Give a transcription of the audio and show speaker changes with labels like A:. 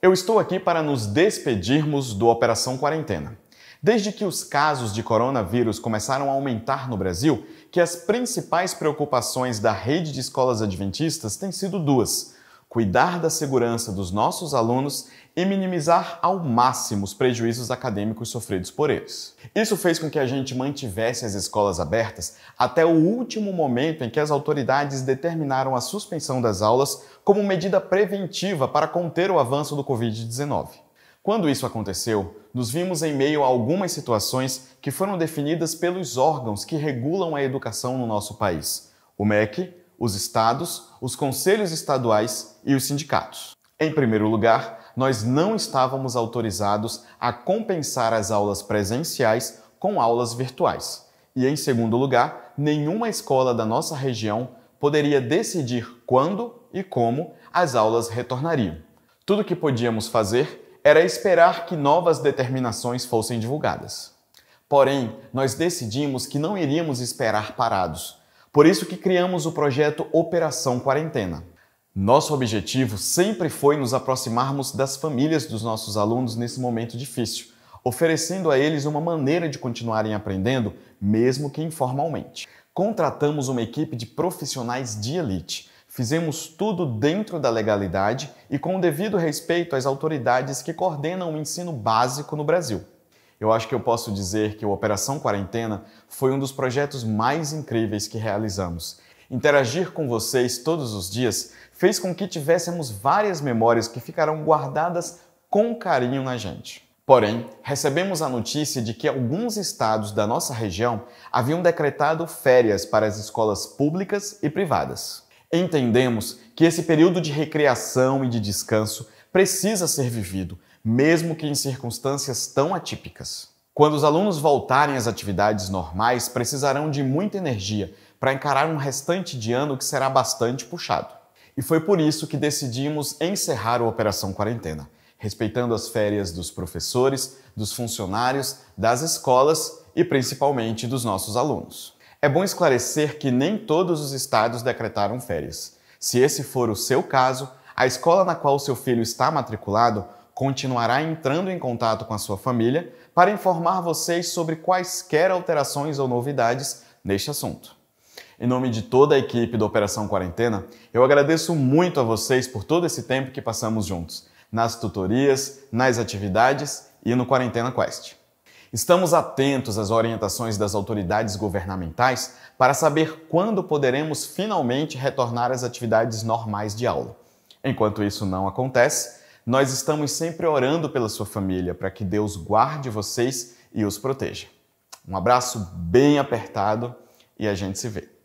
A: Eu estou aqui para nos despedirmos do Operação Quarentena. Desde que os casos de coronavírus começaram a aumentar no Brasil, que as principais preocupações da rede de escolas adventistas têm sido duas cuidar da segurança dos nossos alunos e minimizar ao máximo os prejuízos acadêmicos sofridos por eles. Isso fez com que a gente mantivesse as escolas abertas até o último momento em que as autoridades determinaram a suspensão das aulas como medida preventiva para conter o avanço do Covid-19. Quando isso aconteceu, nos vimos em meio a algumas situações que foram definidas pelos órgãos que regulam a educação no nosso país: o MEC, os estados, os conselhos estaduais e os sindicatos. Em primeiro lugar, nós não estávamos autorizados a compensar as aulas presenciais com aulas virtuais. E em segundo lugar, nenhuma escola da nossa região poderia decidir quando e como as aulas retornariam. Tudo que podíamos fazer era esperar que novas determinações fossem divulgadas. Porém, nós decidimos que não iríamos esperar parados por isso que criamos o projeto Operação Quarentena. Nosso objetivo sempre foi nos aproximarmos das famílias dos nossos alunos nesse momento difícil, oferecendo a eles uma maneira de continuarem aprendendo, mesmo que informalmente. Contratamos uma equipe de profissionais de elite. Fizemos tudo dentro da legalidade e com o devido respeito às autoridades que coordenam o ensino básico no Brasil. Eu acho que eu posso dizer que o Operação Quarentena foi um dos projetos mais incríveis que realizamos. Interagir com vocês todos os dias fez com que tivéssemos várias memórias que ficarão guardadas com carinho na gente. Porém, recebemos a notícia de que alguns estados da nossa região haviam decretado férias para as escolas públicas e privadas. Entendemos que esse período de recreação e de descanso precisa ser vivido, mesmo que em circunstâncias tão atípicas. Quando os alunos voltarem às atividades normais, precisarão de muita energia para encarar um restante de ano que será bastante puxado. E foi por isso que decidimos encerrar a Operação Quarentena, respeitando as férias dos professores, dos funcionários, das escolas e principalmente dos nossos alunos. É bom esclarecer que nem todos os estados decretaram férias. Se esse for o seu caso, a escola na qual seu filho está matriculado continuará entrando em contato com a sua família para informar vocês sobre quaisquer alterações ou novidades neste assunto. Em nome de toda a equipe da Operação Quarentena, eu agradeço muito a vocês por todo esse tempo que passamos juntos, nas tutorias, nas atividades e no Quarentena Quest. Estamos atentos às orientações das autoridades governamentais para saber quando poderemos finalmente retornar às atividades normais de aula. Enquanto isso não acontece, nós estamos sempre orando pela sua família para que Deus guarde vocês e os proteja. Um abraço bem apertado e a gente se vê.